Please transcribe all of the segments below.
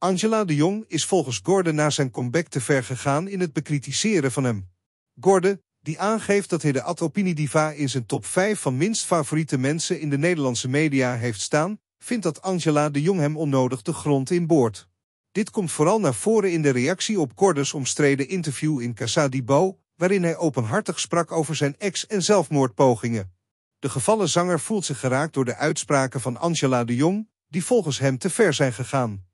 Angela de Jong is volgens Gordon na zijn comeback te ver gegaan in het bekritiseren van hem. Gordon, die aangeeft dat hij de ad diva in zijn top 5 van minst favoriete mensen in de Nederlandse media heeft staan, vindt dat Angela de Jong hem onnodig de grond in boord. Dit komt vooral naar voren in de reactie op Gordons omstreden interview in Casa Bo, waarin hij openhartig sprak over zijn ex- en zelfmoordpogingen. De gevallen zanger voelt zich geraakt door de uitspraken van Angela de Jong, die volgens hem te ver zijn gegaan.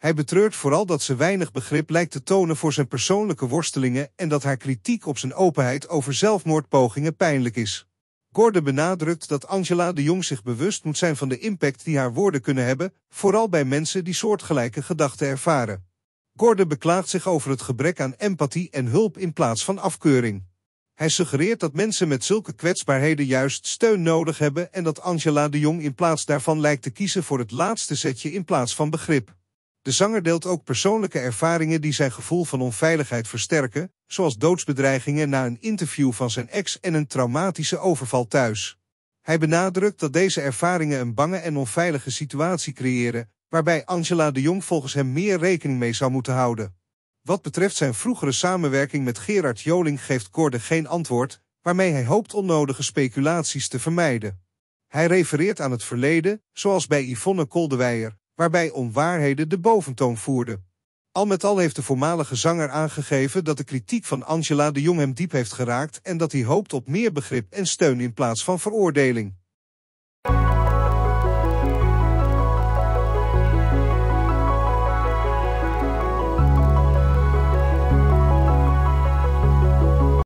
Hij betreurt vooral dat ze weinig begrip lijkt te tonen voor zijn persoonlijke worstelingen en dat haar kritiek op zijn openheid over zelfmoordpogingen pijnlijk is. Gordon benadrukt dat Angela de Jong zich bewust moet zijn van de impact die haar woorden kunnen hebben, vooral bij mensen die soortgelijke gedachten ervaren. Gordon beklaagt zich over het gebrek aan empathie en hulp in plaats van afkeuring. Hij suggereert dat mensen met zulke kwetsbaarheden juist steun nodig hebben en dat Angela de Jong in plaats daarvan lijkt te kiezen voor het laatste setje in plaats van begrip. De zanger deelt ook persoonlijke ervaringen die zijn gevoel van onveiligheid versterken, zoals doodsbedreigingen na een interview van zijn ex en een traumatische overval thuis. Hij benadrukt dat deze ervaringen een bange en onveilige situatie creëren, waarbij Angela de Jong volgens hem meer rekening mee zou moeten houden. Wat betreft zijn vroegere samenwerking met Gerard Joling geeft Korde geen antwoord, waarmee hij hoopt onnodige speculaties te vermijden. Hij refereert aan het verleden, zoals bij Yvonne Koldewijer, waarbij onwaarheden de boventoon voerden. Al met al heeft de voormalige zanger aangegeven dat de kritiek van Angela de Jong hem diep heeft geraakt en dat hij hoopt op meer begrip en steun in plaats van veroordeling.